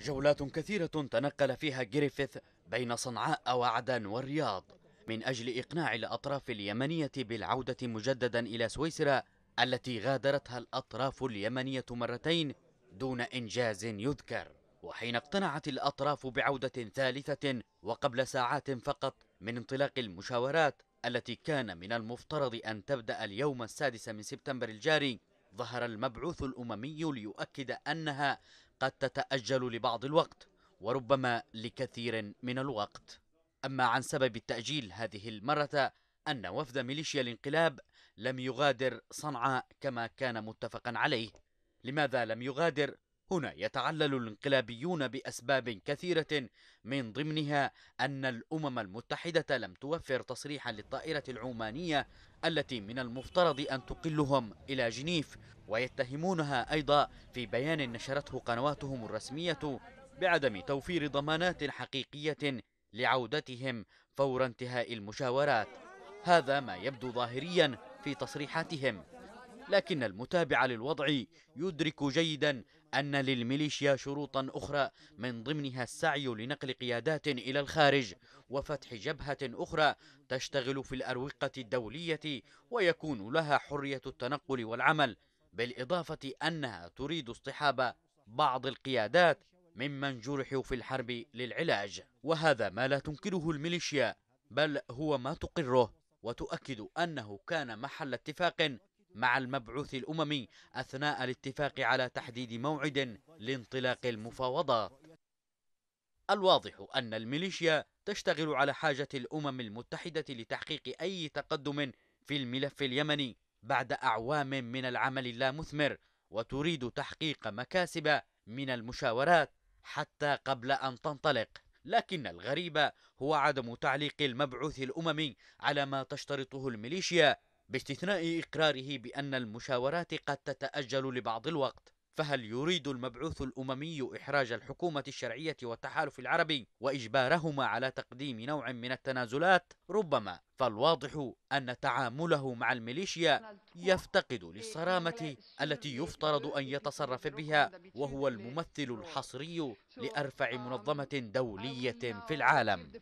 جولات كثيرة تنقل فيها جريفيث بين صنعاء وعدن والرياض من أجل إقناع الأطراف اليمنية بالعودة مجددا إلى سويسرا التي غادرتها الأطراف اليمنية مرتين دون إنجاز يذكر وحين اقتنعت الأطراف بعودة ثالثة وقبل ساعات فقط من انطلاق المشاورات التي كان من المفترض أن تبدأ اليوم السادس من سبتمبر الجاري ظهر المبعوث الأممي ليؤكد أنها قد تتأجل لبعض الوقت وربما لكثير من الوقت أما عن سبب التأجيل هذه المرة أن وفد ميليشيا الانقلاب لم يغادر صنعاء كما كان متفقا عليه لماذا لم يغادر هنا يتعلل الانقلابيون بأسباب كثيرة من ضمنها أن الأمم المتحدة لم توفر تصريحا للطائرة العمانية التي من المفترض أن تقلهم إلى جنيف ويتهمونها أيضا في بيان نشرته قنواتهم الرسمية بعدم توفير ضمانات حقيقية لعودتهم فور انتهاء المشاورات هذا ما يبدو ظاهريا في تصريحاتهم لكن المتابع للوضع يدرك جيدا أن للميليشيا شروطا أخرى من ضمنها السعي لنقل قيادات إلى الخارج وفتح جبهة أخرى تشتغل في الأروقة الدولية ويكون لها حرية التنقل والعمل بالإضافة أنها تريد اصطحاب بعض القيادات ممن جرحوا في الحرب للعلاج وهذا ما لا تنكره الميليشيا بل هو ما تقره وتؤكد أنه كان محل اتفاق مع المبعوث الأممي أثناء الاتفاق على تحديد موعد لانطلاق المفاوضات الواضح أن الميليشيا تشتغل على حاجة الأمم المتحدة لتحقيق أي تقدم في الملف اليمني بعد أعوام من العمل اللامثمر وتريد تحقيق مكاسب من المشاورات حتى قبل أن تنطلق لكن الغريب هو عدم تعليق المبعوث الأممي على ما تشترطه الميليشيا باستثناء إقراره بأن المشاورات قد تتأجل لبعض الوقت فهل يريد المبعوث الأممي إحراج الحكومة الشرعية والتحالف العربي وإجبارهما على تقديم نوع من التنازلات؟ ربما فالواضح أن تعامله مع الميليشيا يفتقد للصرامة التي يفترض أن يتصرف بها وهو الممثل الحصري لأرفع منظمة دولية في العالم